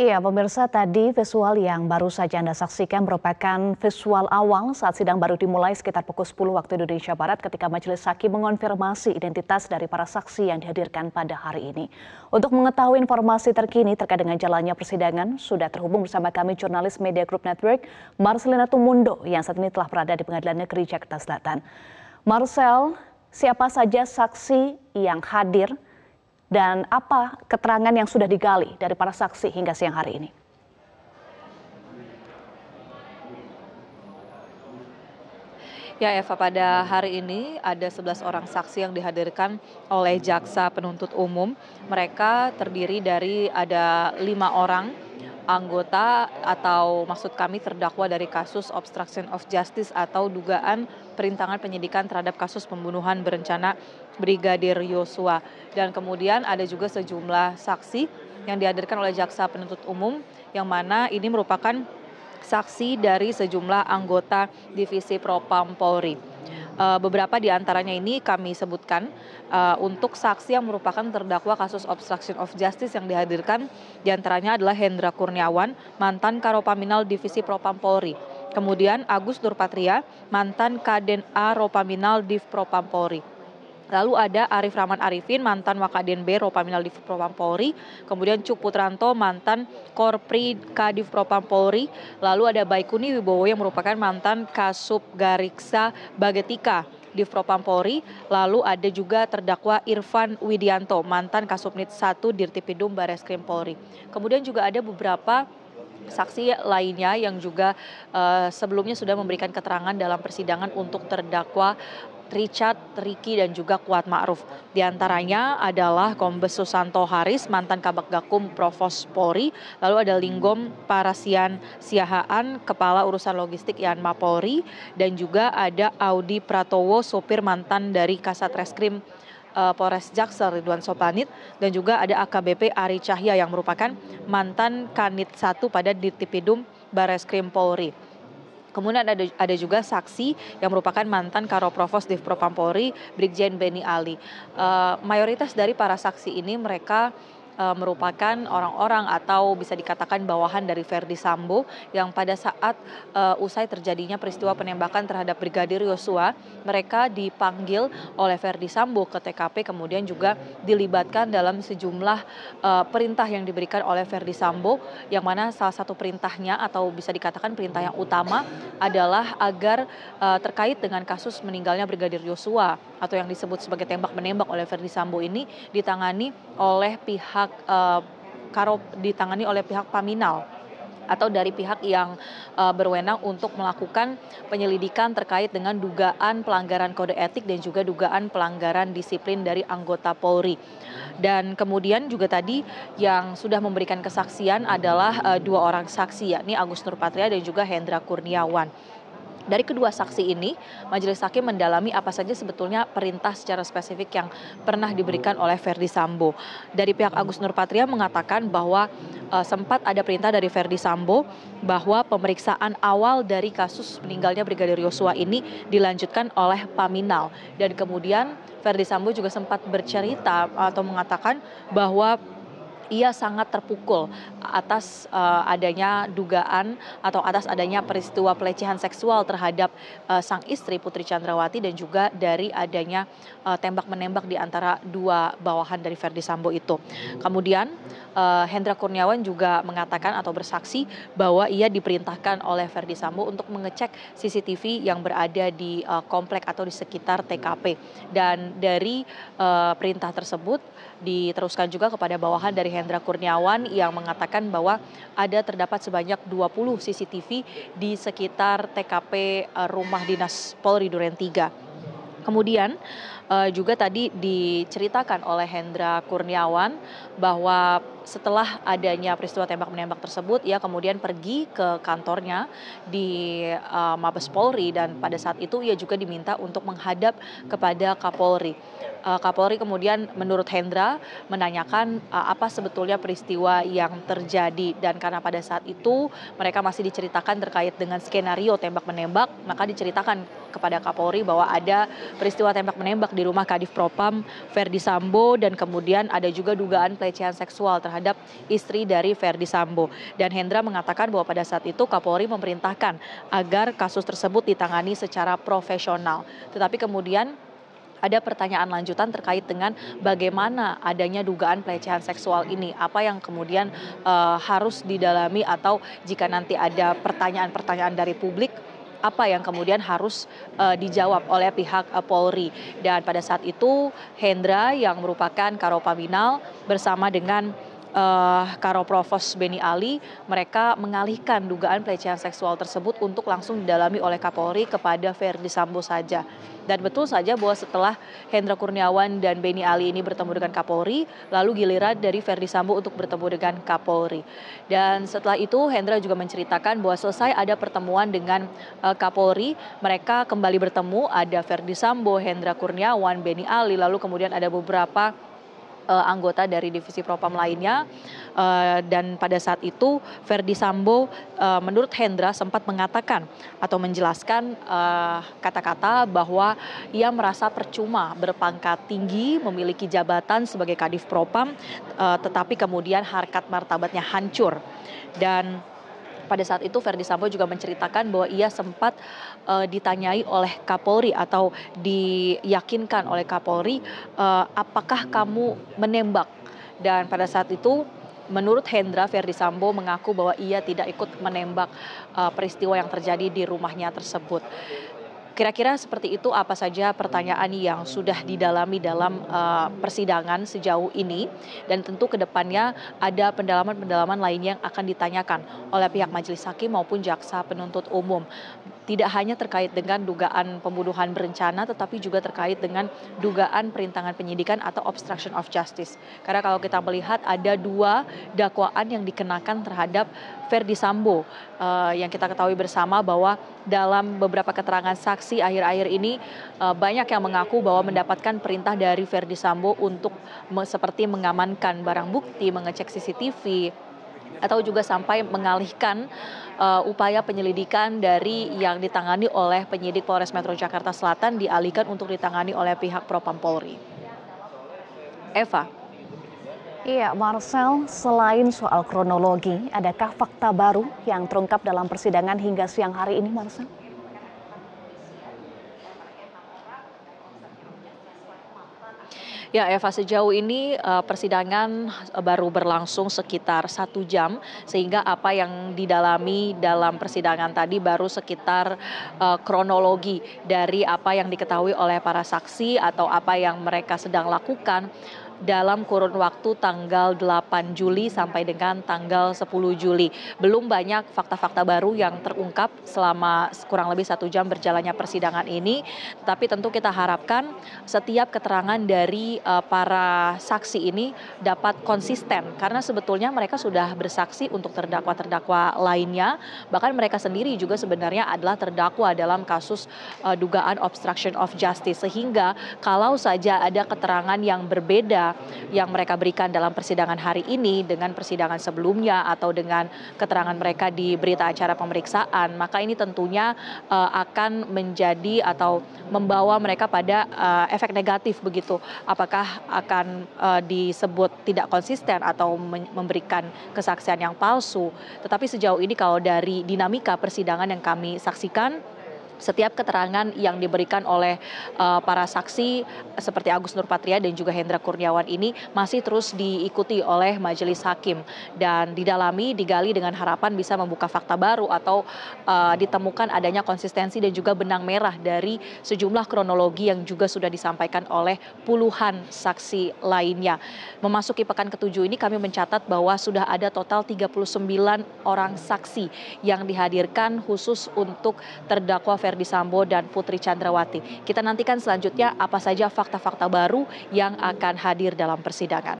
Iya, pemirsa tadi visual yang baru saja Anda saksikan merupakan visual awal saat sidang baru dimulai sekitar pukul 10 waktu Indonesia Barat ketika Majelis Hakim mengonfirmasi identitas dari para saksi yang dihadirkan pada hari ini. Untuk mengetahui informasi terkini terkait dengan jalannya persidangan, sudah terhubung bersama kami jurnalis Media Group Network Marcelina Tumundo yang saat ini telah berada di Pengadilan Negeri Jakarta Selatan. Marcel, siapa saja saksi yang hadir dan apa keterangan yang sudah digali dari para saksi hingga siang hari ini? Ya Eva, pada hari ini ada 11 orang saksi yang dihadirkan oleh jaksa penuntut umum. Mereka terdiri dari ada lima orang anggota atau maksud kami terdakwa dari kasus obstruction of justice atau dugaan perintangan penyidikan terhadap kasus pembunuhan berencana Brigadir Yosua. Dan kemudian ada juga sejumlah saksi yang dihadirkan oleh jaksa penuntut umum yang mana ini merupakan saksi dari sejumlah anggota divisi propam Polri. Eh, beberapa di antaranya ini kami sebutkan eh, untuk saksi yang merupakan terdakwa kasus obstruction of justice yang dihadirkan di antaranya adalah Hendra Kurniawan, mantan Karopaminal Divisi Propam Polri. Kemudian Agus Nurpatria mantan Kaden A Ropaminal Div Propam Polri. Lalu ada Arif Rahman Arifin, mantan Wakaden B, Ropaminal Div Propam Polri. Kemudian Cuk Putranto, mantan Korpri Kadif Propam Polri. Lalu ada Baikuni Wibowo yang merupakan mantan Kasub Gariksa Bagetika di Propam Polri. Lalu ada juga terdakwa Irfan Widianto, mantan Kasubnit 1 Dirtipidum Bareskrim Polri. Kemudian juga ada beberapa saksi lainnya yang juga uh, sebelumnya sudah memberikan keterangan dalam persidangan untuk terdakwa Richard Riki dan juga Kuat Ma'ruf. Di antaranya adalah Kombes Susanto Haris, mantan Kabak Gakum Provos Polri, lalu ada Linggom Parasian Siahaan, Kepala Urusan Logistik Yanma Polri, dan juga ada Audi Pratowo, sopir mantan dari Kasat Reskrim uh, Polres Jaksel Ridwan Sopanit dan juga ada AKBP Ari Cahya yang merupakan mantan Kanit 1 pada Ditipidum Bareskrim Polri. Kemudian ada ada juga saksi yang merupakan mantan Karoprovos Divpro Propampori, Brigjen Beni Ali. Uh, mayoritas dari para saksi ini mereka E, merupakan orang-orang atau bisa dikatakan bawahan dari Verdi Sambo yang pada saat uh, usai terjadinya peristiwa penembakan terhadap Brigadir Yosua, mereka dipanggil oleh Verdi Sambo ke TKP kemudian juga dilibatkan dalam sejumlah uh, perintah yang diberikan oleh Verdi Sambo yang mana salah satu perintahnya atau bisa dikatakan perintah yang utama adalah agar uh, terkait dengan kasus meninggalnya Brigadir Yosua atau yang disebut sebagai tembak menembak oleh Verdi Sambo ini ditangani oleh pihak pihak eh, karo ditangani oleh pihak paminal atau dari pihak yang eh, berwenang untuk melakukan penyelidikan terkait dengan dugaan pelanggaran kode etik dan juga dugaan pelanggaran disiplin dari anggota Polri. Dan kemudian juga tadi yang sudah memberikan kesaksian adalah eh, dua orang saksi yakni Agus Nurpatria dan juga Hendra Kurniawan dari kedua saksi ini majelis hakim mendalami apa saja sebetulnya perintah secara spesifik yang pernah diberikan oleh Verdi Sambo. Dari pihak Agus Nurpatria mengatakan bahwa e, sempat ada perintah dari Verdi Sambo bahwa pemeriksaan awal dari kasus meninggalnya Brigadir Yosua ini dilanjutkan oleh Paminal dan kemudian Verdi Sambo juga sempat bercerita atau mengatakan bahwa ia sangat terpukul atas eh, adanya dugaan atau atas adanya peristiwa pelecehan seksual terhadap eh, sang istri Putri Candrawati dan juga dari adanya eh, tembak menembak di antara dua bawahan dari Verdi Sambo itu. Kemudian Hendra Kurniawan juga mengatakan atau bersaksi bahwa ia diperintahkan oleh Verdi Sambo untuk mengecek CCTV yang berada di komplek atau di sekitar TKP dan dari perintah tersebut diteruskan juga kepada bawahan dari Hendra hendra kurniawan yang mengatakan bahwa ada terdapat sebanyak dua puluh cctv di sekitar tkp eh, rumah dinas polri duren tiga kemudian Eh, juga tadi diceritakan oleh Hendra Kurniawan bahwa setelah adanya peristiwa tembak-menembak tersebut, ia kemudian pergi ke kantornya di uh, Mabes Polri dan pada saat itu ia juga diminta untuk menghadap kepada Kapolri. Uh, Kapolri kemudian menurut Hendra menanyakan uh, apa sebetulnya peristiwa yang terjadi dan karena pada saat itu mereka masih diceritakan terkait dengan skenario tembak-menembak, maka diceritakan kepada Kapolri bahwa ada peristiwa tembak-menembak di rumah Kadif Propam Verdi Sambo dan kemudian ada juga dugaan pelecehan seksual terhadap istri dari Verdi Sambo. Dan Hendra mengatakan bahwa pada saat itu Kapolri memerintahkan agar kasus tersebut ditangani secara profesional. Tetapi kemudian ada pertanyaan lanjutan terkait dengan bagaimana adanya dugaan pelecehan seksual ini. Apa yang kemudian uh, harus didalami atau jika nanti ada pertanyaan-pertanyaan dari publik apa yang kemudian harus eh, dijawab oleh pihak eh, polri dan pada saat itu hendra yang merupakan karopaminal bersama dengan Eh, Karo Provos beni ali mereka mengalihkan dugaan pelecehan seksual tersebut untuk langsung didalami oleh kapolri kepada verdi sambo saja dan betul saja bahwa setelah Hendra Kurniawan dan Beni Ali ini bertemu dengan Kapolri, lalu giliran dari Verdi Sambo untuk bertemu dengan Kapolri. Dan setelah itu Hendra juga menceritakan bahwa selesai ada pertemuan dengan uh, Kapolri, mereka kembali bertemu ada Verdi Sambo, Hendra Kurniawan, Beni Ali, lalu kemudian ada beberapa Eh, anggota dari divisi propam lainnya eh, dan pada saat itu Verdi Sambo eh, menurut Hendra sempat mengatakan atau menjelaskan kata-kata bahwa ia merasa percuma berpangkat tinggi memiliki jabatan sebagai Kadif Propam tetapi kemudian harkat martabatnya hancur dan pada saat itu verdi sambo juga menceritakan bahwa ia sempat eh, ditanyai oleh kapolri atau diyakinkan oleh kapolri eh, apakah kamu menembak dan pada saat itu menurut Hendra Verdi Sambo mengaku bahwa ia tidak ikut menembak eh, peristiwa yang terjadi di rumahnya tersebut kira-kira seperti itu apa saja pertanyaan yang sudah didalami dalam uh, persidangan sejauh ini dan tentu kedepannya ada pendalaman-pendalaman lain yang akan ditanyakan oleh pihak majelis hakim maupun jaksa penuntut umum tidak hanya terkait dengan dugaan pembunuhan berencana tetapi juga terkait dengan dugaan perintangan penyidikan atau obstruction of justice karena kalau kita melihat ada dua dakwaan yang dikenakan terhadap Verdi Sambo uh, yang kita ketahui bersama bahwa dalam beberapa keterangan saksi saksi akhir-akhir ini eh, banyak yang mengaku bahwa mendapatkan perintah dari Verdi Sambo untuk seperti mengamankan barang bukti, mengecek CCTV, atau juga sampai mengalihkan uh, upaya penyelidikan dari yang ditangani oleh penyidik Polres Metro Jakarta Selatan dialihkan untuk ditangani oleh pihak Propam Polri. Eva. Iya, Marcel, selain soal kronologi, adakah fakta baru yang terungkap dalam persidangan hingga siang hari ini, Marcel? Ya Eva sejauh ini eh, persidangan eh, baru berlangsung sekitar satu jam sehingga apa yang didalami dalam persidangan tadi baru sekitar eh, kronologi dari apa yang diketahui oleh para saksi atau apa yang mereka sedang lakukan dalam kurun waktu tanggal 8 Juli sampai dengan tanggal 10 Juli. Belum banyak fakta-fakta baru yang terungkap selama kurang lebih satu jam berjalannya persidangan ini. Tapi tentu kita harapkan setiap keterangan dari eh, para saksi ini dapat konsisten. Karena sebetulnya mereka sudah bersaksi untuk terdakwa-terdakwa lainnya. Bahkan mereka sendiri juga sebenarnya adalah terdakwa dalam kasus eh, dugaan obstruction of justice. Sehingga kalau saja ada keterangan yang berbeda yang mereka berikan dalam persidangan hari ini dengan persidangan sebelumnya atau dengan keterangan mereka di berita acara pemeriksaan, maka ini tentunya eh, akan menjadi atau membawa mereka pada eh, efek negatif begitu. Apakah akan eh, disebut tidak konsisten atau memberikan kesaksian yang palsu? Tetapi sejauh ini kalau dari dinamika persidangan yang kami saksikan setiap keterangan yang diberikan oleh eh, para saksi seperti agus nurpatria dan juga hendra kurniawan ini masih terus diikuti oleh majelis hakim dan didalami digali dengan harapan bisa membuka fakta baru atau eh, ditemukan adanya konsistensi dan juga benang merah dari sejumlah kronologi yang juga sudah disampaikan oleh puluhan saksi lainnya. Memasuki pekan ketujuh ini kami mencatat bahwa sudah ada total 39 orang saksi yang dihadirkan khusus untuk terdakwa Verdi Sambo dan Putri Candrawati. Kita nantikan selanjutnya apa saja fakta-fakta baru yang akan hadir dalam persidangan.